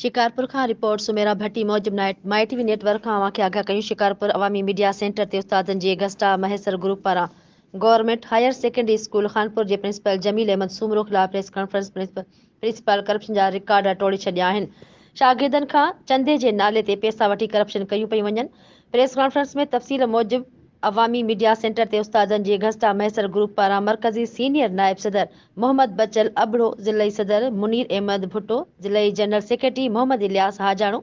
शिकारपुर खां रिपोर्ट सुमेरा भट्टी मौजब माए TV network खां अव्हां खे आगाह कयूं शिकारपुर अवामी मीडिया सेंटर के उस्तादन के गस्टा महेसर ग्रुप पारां government higher secondary school Khanpur के प्रिंसिपल जमील अहमद सूमरो खिलाफ प्रेस कॉन्फ्रेंस प्रिंसिपल करप्शन जा रिकॉर्ड टोड़े छॾिया आहिनि शागिर्दनि चंदे के नाले से पैसा वठी करप्शन कयूं पी वन प्रेस कॉन्फ्रेंस में तफ़सील मूजिबि अवामी मीडिया सेंटर के उस्तादन के घस्ता मैसर ग्रुप पारा मरकजी सीनियर नायब सदर मोहम्मद बचल अबड़ो ज़िले सदर मुनीर अहमद भुट्टो ज़िले जनरल सेक्रेटरी मोहम्मद इलियास हाजाणो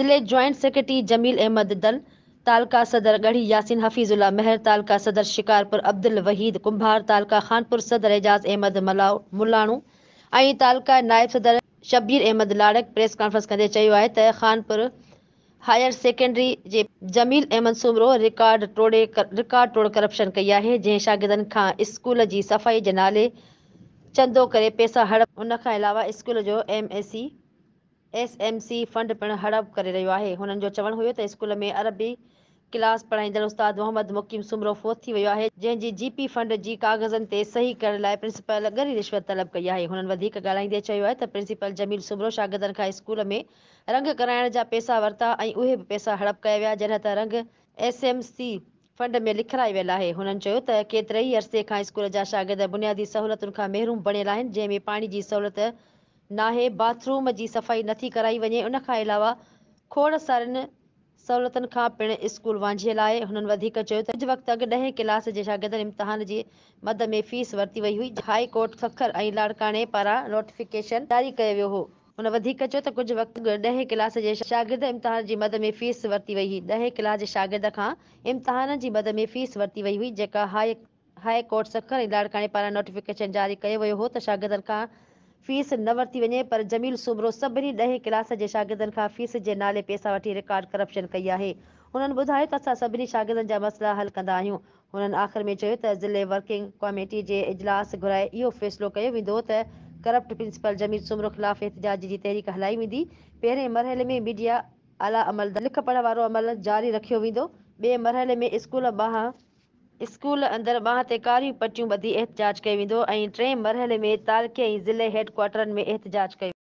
ज़िले जॉइंट सेक्रेटरी जमील अहमद दल तालका सदर गढ़ी यासिन हफ़ीज़ुल्ला मेहर तालका सदर शिकारपुर अब्दुल वहीद कुंभार तालका खानपुर सदर एजाज़ अहमद मलाउ मुलाणू ऐं तालका नायब सदर शब्बीर अहमद लाड़क प्रेस कॉन्फ्रेंस कंदे ख़ानपुर हायर سیکنڈری जे जमील अहमद सुमरो रिकार्ड तोड़े कर रिकार्ड टोड़े करप्शन कई आहे जंहिं शागिर्दनि खां स्कूल जी सफ़ाई जे नाले चंदो करे पैसा हड़प उन खां अलावा स्कूल जो M AC S M C fund पिणु हड़प करे रहियो आहे हुननि जो चवणु हुयो त स्कूल में अरबी क्लास पढ़ाईंदड़ उस्ताद मोहम्मद मुकीम सुमरो फोत थी वियो आहे जंहिंजी जी पी फंड जी कागज़नि ते सही करण लाइ प्रिंसिपल अॻणी रिश्वत तलब कई आहे हुननि वधीक ॻाल्हाईंदे चयो आहे त प्रिंसिपल जमील सुमरो शागिर्दनि खां स्कूल में रंग कराइण जा पैसा वरिता ऐं उहे बि पैसा हड़प कया विया जॾहिं त रंग एस एम सी फंड में लिखाए वियल आहे हुननि चयो त केतिरे ई अरसे खां स्कूल जा शागिर्द बुनियादी सहूलियतुनि खां महिरूम बणियल आहिनि जंहिंमें पाणी जी सहूलियत नाहे बाथरूम जी सफ़ाई नथी कराई वञे उन खां अलावा खोड़ सारनि सहूलत का पिण स्कूल वांझे लाए हुननि वक्त अग त क्लास के शागिद इम्तहान की मद में फीस वरती वही हुई हाई कोर्ट सखर ऐं लाड़काने पारा नोटिफिकेशन जारी किया वो हो उन वधीक चयो त कुझु क्लास के शागिद इम्तहान की मद में फीस वरती वही हुई ॾहें क्लास के शागिद का इम्तहान की मद में फीस वरती वही हुई जी हाई हाई कोर्ट सखर ऐं लाड़काणे पारां नोटिफिकेशन जारी किया वो हो तो शागिर्दनि का फीस न वरिती वञे पर जमील सुबरो सभिनी ॾहें क्लास जे शागिर्दनि खां फीस जे नाले पैसा वठी रिकार्ड करप्शन कई आहे हुननि ॿुधायो त असां सभिनी शागिर्दनि जा मसइला हलु कंदा आहियूं हुननि आख़िर में चयो त ज़िले वर्किंग कमेटी जे इजलास घुराए इहो फ़ैसिलो कयो वेंदो त करप्ट प्रिंसिपल जमील सुमरो ख़िलाफ़ु एहतजाज जी तहरीक हलाई वेंदी पहिरें मरहले में मीडिया आला अमल लिख पढ़ वारो अमल जारी रखियो वेंदो ॿिए मरहले में स्कूल ॿाह स्कूल अंदरि ॿाहतेकारियूं पटियूं ॿधी एतिजाज कयो वेंदो ऐं टे मरहले में तालके ऐं ज़िले हेडक्वाटरनि में एतिजाज कयो